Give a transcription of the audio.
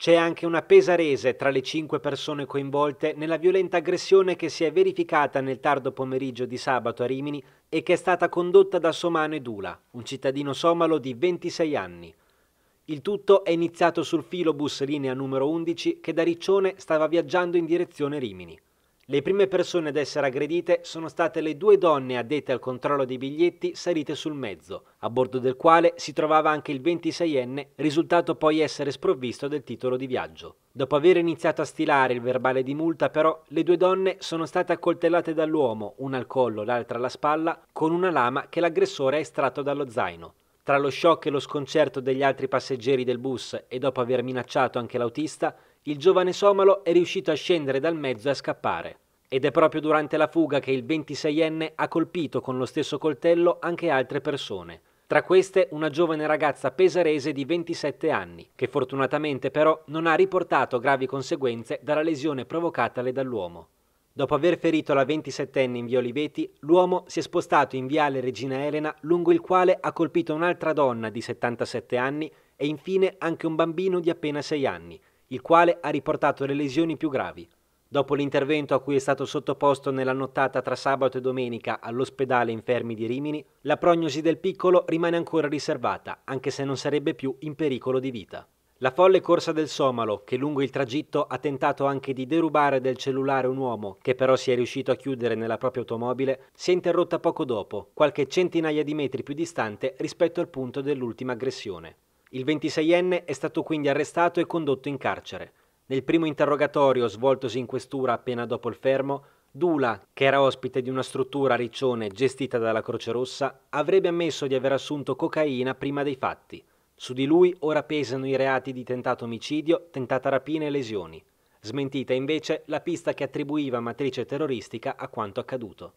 C'è anche una pesarese tra le cinque persone coinvolte nella violenta aggressione che si è verificata nel tardo pomeriggio di sabato a Rimini e che è stata condotta da Somano Edula, un cittadino somalo di 26 anni. Il tutto è iniziato sul filobus linea numero 11 che da Riccione stava viaggiando in direzione Rimini. Le prime persone ad essere aggredite sono state le due donne addette al controllo dei biglietti salite sul mezzo, a bordo del quale si trovava anche il 26enne, risultato poi essere sprovvisto del titolo di viaggio. Dopo aver iniziato a stilare il verbale di multa, però, le due donne sono state accoltellate dall'uomo, una al collo, l'altra alla spalla, con una lama che l'aggressore ha estratto dallo zaino. Tra lo shock e lo sconcerto degli altri passeggeri del bus e dopo aver minacciato anche l'autista, il giovane somalo è riuscito a scendere dal mezzo e a scappare. Ed è proprio durante la fuga che il 26enne ha colpito con lo stesso coltello anche altre persone. Tra queste una giovane ragazza pesarese di 27 anni, che fortunatamente però non ha riportato gravi conseguenze dalla lesione provocatale dall'uomo. Dopo aver ferito la 27enne in via Oliveti, l'uomo si è spostato in viale Regina Elena, lungo il quale ha colpito un'altra donna di 77 anni e infine anche un bambino di appena 6 anni, il quale ha riportato le lesioni più gravi. Dopo l'intervento a cui è stato sottoposto nella nottata tra sabato e domenica all'ospedale infermi di Rimini, la prognosi del piccolo rimane ancora riservata, anche se non sarebbe più in pericolo di vita. La folle corsa del Somalo, che lungo il tragitto ha tentato anche di derubare del cellulare un uomo, che però si è riuscito a chiudere nella propria automobile, si è interrotta poco dopo, qualche centinaia di metri più distante rispetto al punto dell'ultima aggressione. Il 26enne è stato quindi arrestato e condotto in carcere. Nel primo interrogatorio svoltosi in questura appena dopo il fermo, Dula, che era ospite di una struttura a Riccione gestita dalla Croce Rossa, avrebbe ammesso di aver assunto cocaina prima dei fatti. Su di lui ora pesano i reati di tentato omicidio, tentata rapina e lesioni. Smentita invece la pista che attribuiva matrice terroristica a quanto accaduto.